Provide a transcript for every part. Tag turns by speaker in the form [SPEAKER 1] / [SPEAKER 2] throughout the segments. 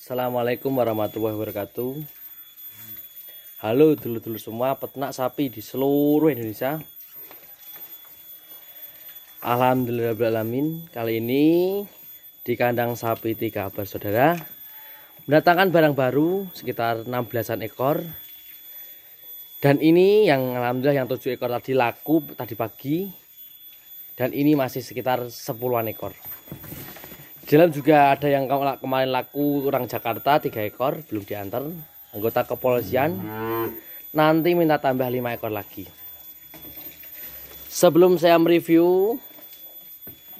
[SPEAKER 1] Assalamualaikum warahmatullahi wabarakatuh Halo dulur-dulur semua peternak sapi di seluruh Indonesia Alhamdulillahirrahmanirrahim Kali ini di kandang sapi tiga saudara Mendatangkan barang baru sekitar 16an ekor Dan ini yang Alhamdulillah yang tujuh ekor tadi laku tadi pagi Dan ini masih sekitar 10an ekor dalam juga ada yang kemarin laku orang Jakarta tiga ekor belum diantar anggota kepolisian. Nanti minta tambah lima ekor lagi. Sebelum saya mereview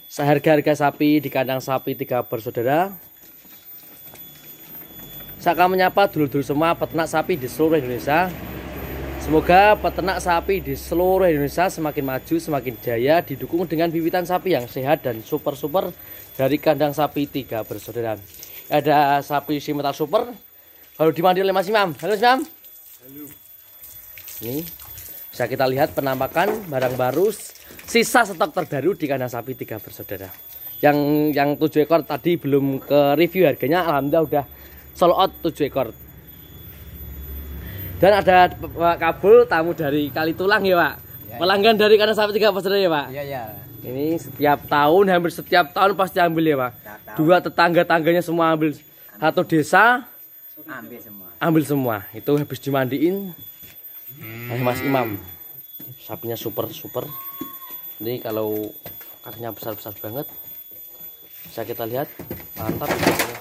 [SPEAKER 1] seharga-harga sapi di kandang sapi tiga bersaudara, saya akan menyapa dulu-dulu semua peternak sapi di seluruh Indonesia Semoga peternak sapi di seluruh Indonesia semakin maju, semakin jaya, didukung dengan bibitan sapi yang sehat dan super-super dari kandang sapi tiga bersaudara. Ada sapi simetal super, kalau dimandi oleh Mas Imam. Halo Mas Imam. Halo. Ini bisa kita lihat penampakan barang baru, sisa stok terbaru di kandang sapi tiga bersaudara. Yang yang tujuh ekor tadi belum ke review harganya, alhamdulillah udah sold out tujuh ekor. Dan ada Pak Kabul tamu dari Kalitulang ya Pak. Ya, Pelanggan ya. dari karena sampai tiga pasar ya Pak. Iya iya. Ini setiap tahun hampir setiap tahun pasti ambil ya Pak. Dua tetangga tangganya semua ambil. Satu desa ambil semua. Ambil semua. Itu habis dimandiin Mas hmm. Imam. Sapinya super super. Ini kalau kakinya besar besar banget. Bisa kita lihat mantap. Harga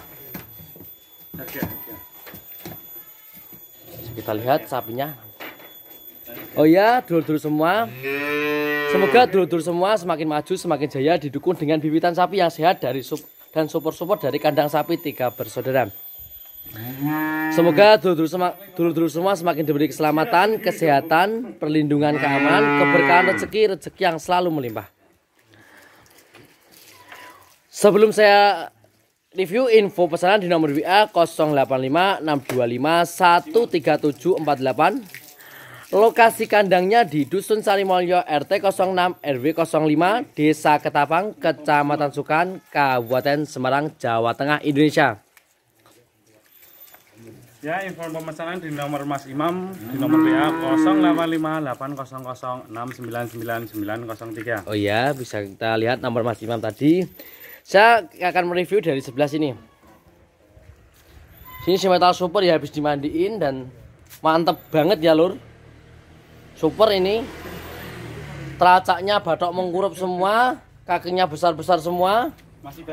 [SPEAKER 1] kita lihat sapinya oh ya dulur-dulur semua semoga dulur-dulur semua semakin maju semakin jaya didukung dengan bibitan sapi yang sehat dari sup dan support-support dari kandang sapi tiga bersaudara Semoga dulur-dulur semua semakin diberi keselamatan, kesehatan, perlindungan, keamanan, keberkahan rezeki, rezeki yang selalu melimpah. Sebelum saya Review info pesanan di nomor WA 08562513748. Lokasi kandangnya di Dusun Sarimulyo RT 06 RW 05 Desa Ketapang, Kecamatan Sukan, Kabupaten Semarang, Jawa Tengah, Indonesia. Ya, info pemesanan di nomor Mas Imam di nomor WA 085800699903. Oh iya, bisa kita lihat nomor Mas Imam tadi saya akan mereview dari sebelah sini sini metal Super ya habis dimandiin dan mantep banget ya lur Super ini teracaknya batok mengkurup semua kakinya besar-besar semua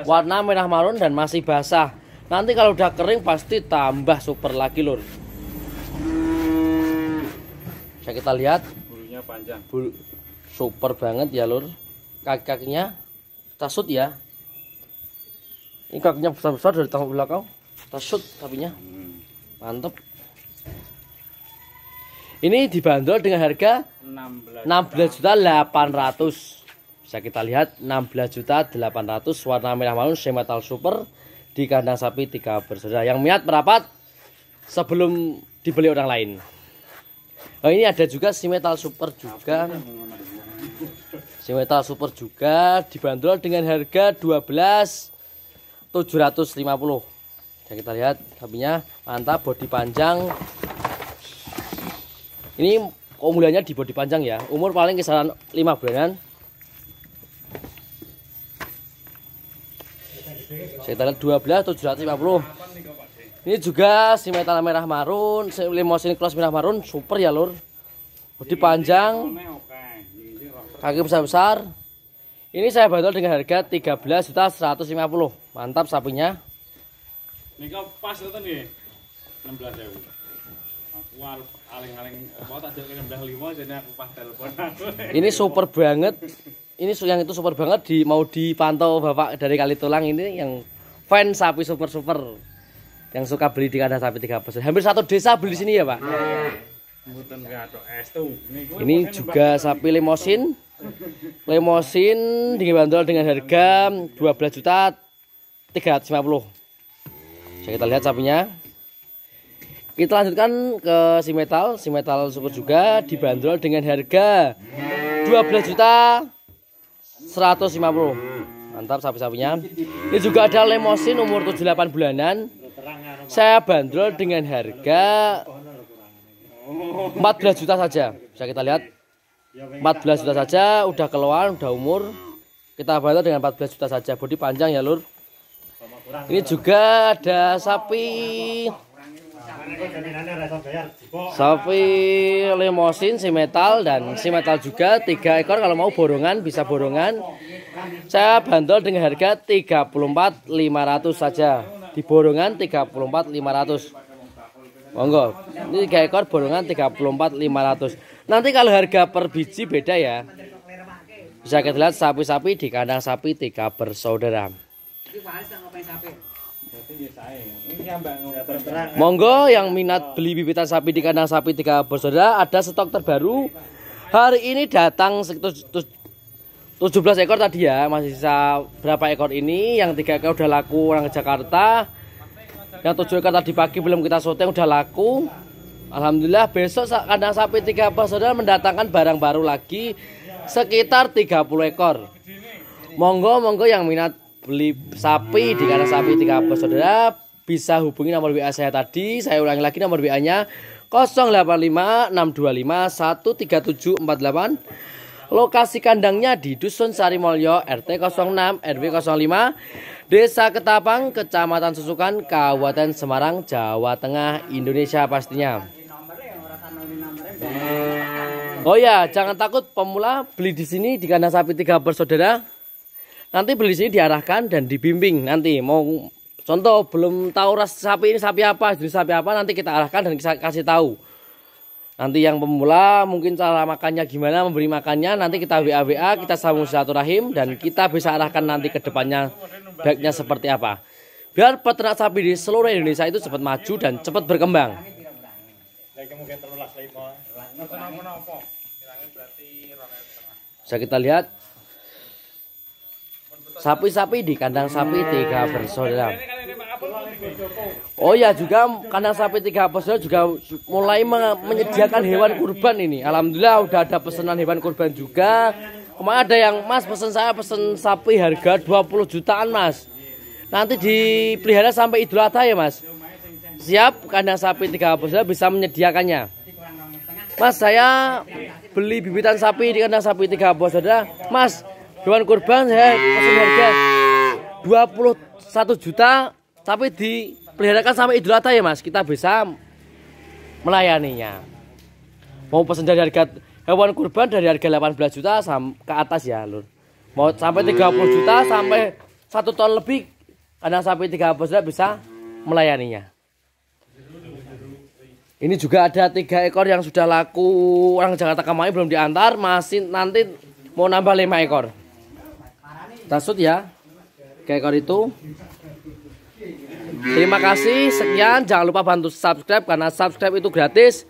[SPEAKER 1] warna merah marun dan masih basah nanti kalau udah kering pasti tambah super lagi lur bisa kita lihat bulunya panjang super banget ya lur kaki-kakinya kita ya ini kakinya besar-besar dari tangkap belakang. Tersut tapinya, mantep. Ini dibanderol dengan harga 16 juta 800. Bisa kita lihat 16 juta 800 warna merah malun semetal super di kandang sapi tiga bersaudara. Yang minat merapat sebelum dibeli orang lain. Oh, ini ada juga simetal super juga. Simetal super juga dibanderol dengan harga 12 750 ya kita lihat sapinya mantap bodi panjang ini keunggulannya di bodi panjang ya umur paling kisaran 5 bulanan Kita lihat 12 750 ini juga si metal merah marun si limosin kelas merah marun super ya lur bodi panjang kaki besar-besar ini saya bantol dengan harga 13.150. juta Mantap sapinya. Ini kok pas itu nih. 16 ribu. Aku aling-aling mau tak jadi 16 lima jadi aku pas telepon aku. Ini super banget. Ini yang itu super banget di mau dipantau Bapak dari Kali Tulang ini yang fan sapi super super yang suka beli di kandang sapi tiga besar. Hampir satu desa beli di sini ya, Pak. Iya, iya. Ini juga sapi limosin. Limosin dibanderol dengan harga 12 juta 350. Bisa kita lihat sapinya. Kita lanjutkan ke si metal, si metal super juga dibanderol dengan harga 12 juta 150. Mantap sapi-sapinya. Ini juga ada limosin umur 78 bulanan. Saya bandrol dengan harga 14 juta saja bisa kita lihat 14 juta saja udah keluar udah umur kita bayar dengan 14 juta saja bodi panjang ya lur ini juga ada sapi sapi limosin si metal dan si metal juga tiga ekor kalau mau borongan bisa borongan saya bantul dengan harga 34.500 saja di borongan 34.500 Monggo. Ini 3 ekor bolongan 34.500. Nanti kalau harga per biji beda ya. Bisa kita lihat sapi-sapi di kandang sapi tiga bersaudara. Monggo yang minat beli bibitan sapi di kandang sapi tiga bersaudara ada stok terbaru. Hari ini datang sekitar 17 ekor tadi ya, masih sisa berapa ekor ini, yang tiga ekor udah laku orang Jakarta, yang tujuh ekor tadi pagi belum kita syuting udah laku Alhamdulillah besok kandang sapi tiga saudara mendatangkan barang baru lagi sekitar 30 ekor monggo monggo yang minat beli sapi di kandang sapi tiga saudara bisa hubungi nomor WA saya tadi saya ulangi lagi nomor WA nya 085 Lokasi kandangnya di Dusun Sarimolyo RT 06 RW 05 Desa Ketapang, Kecamatan Susukan, Kabupaten Semarang, Jawa Tengah, Indonesia pastinya. Oh ya, jangan takut pemula beli di sini di kandang sapi tiga bersaudara. Nanti beli di sini diarahkan dan dibimbing nanti mau contoh belum tahu ras sapi ini sapi apa, jenis sapi apa nanti kita arahkan dan kita kasih tahu. Nanti yang pemula mungkin cara makannya gimana, memberi makannya, nanti kita WA WA, kita sambung silaturahim dan kita bisa arahkan nanti ke depannya baiknya seperti apa. Biar peternak sapi di seluruh Indonesia itu cepat maju dan cepat berkembang. Bisa kita lihat sapi-sapi di kandang sapi tiga bersaudara. Oh ya juga kandang sapi tiga pesona juga mulai menyediakan hewan kurban ini. Alhamdulillah udah ada pesanan hewan kurban juga. Kemarin ada yang Mas pesen saya pesen sapi harga 20 jutaan Mas. Nanti dipelihara sampai Idul Adha ya Mas. Siap kandang sapi tiga pesona bisa menyediakannya. Mas saya beli bibitan sapi di kandang sapi tiga saudara. Mas hewan kurban saya pesen harga 21 juta tapi dipeliharakan sampai Idul Adha ya Mas kita bisa melayaninya mau pesan dari harga hewan kurban dari harga 18 juta ke atas ya Lur mau sampai 30 juta sampai satu ton lebih karena sampai 30 juta bisa melayaninya ini juga ada tiga ekor yang sudah laku orang Jakarta kemarin belum diantar masih nanti mau nambah lima ekor tasut ya ke ekor itu Terima kasih, sekian. Jangan lupa bantu subscribe karena subscribe itu gratis.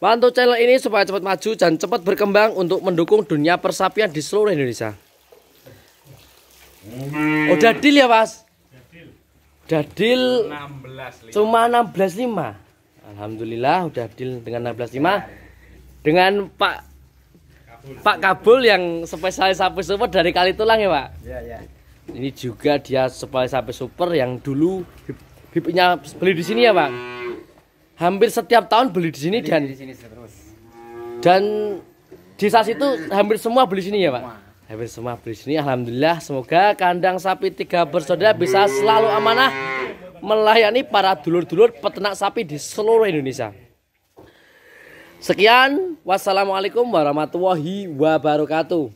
[SPEAKER 1] Bantu channel ini supaya cepat maju dan cepat berkembang untuk mendukung dunia persapian di seluruh Indonesia. Udah oh, deal ya, Mas? Udah deal. Cuma 16.5. Alhamdulillah udah deal dengan 16.5 dengan Pak Kabul. Pak Kabul yang spesialis sapi super dari Kalitulang ya, Pak? Ya, ya. Ini juga dia spesialis sapi super yang dulu bibitnya beli di sini ya bang hampir setiap tahun beli di sini beli dan di sini terus. dan di sas itu hampir semua beli sini ya pak semua. hampir semua beli sini alhamdulillah semoga kandang sapi tiga bersaudara bisa selalu amanah melayani para dulur-dulur peternak sapi di seluruh Indonesia sekian wassalamualaikum warahmatullahi wabarakatuh